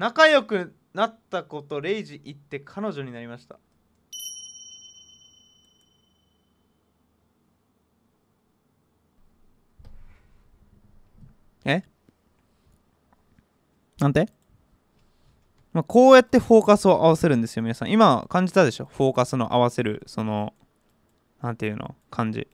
仲良くなったことレイジ言って彼女になりましたえなんてまあ、こうやってフォーカスを合わせるんですよ、皆さん。今感じたでしょフォーカスの合わせる、その、なんていうの感じ。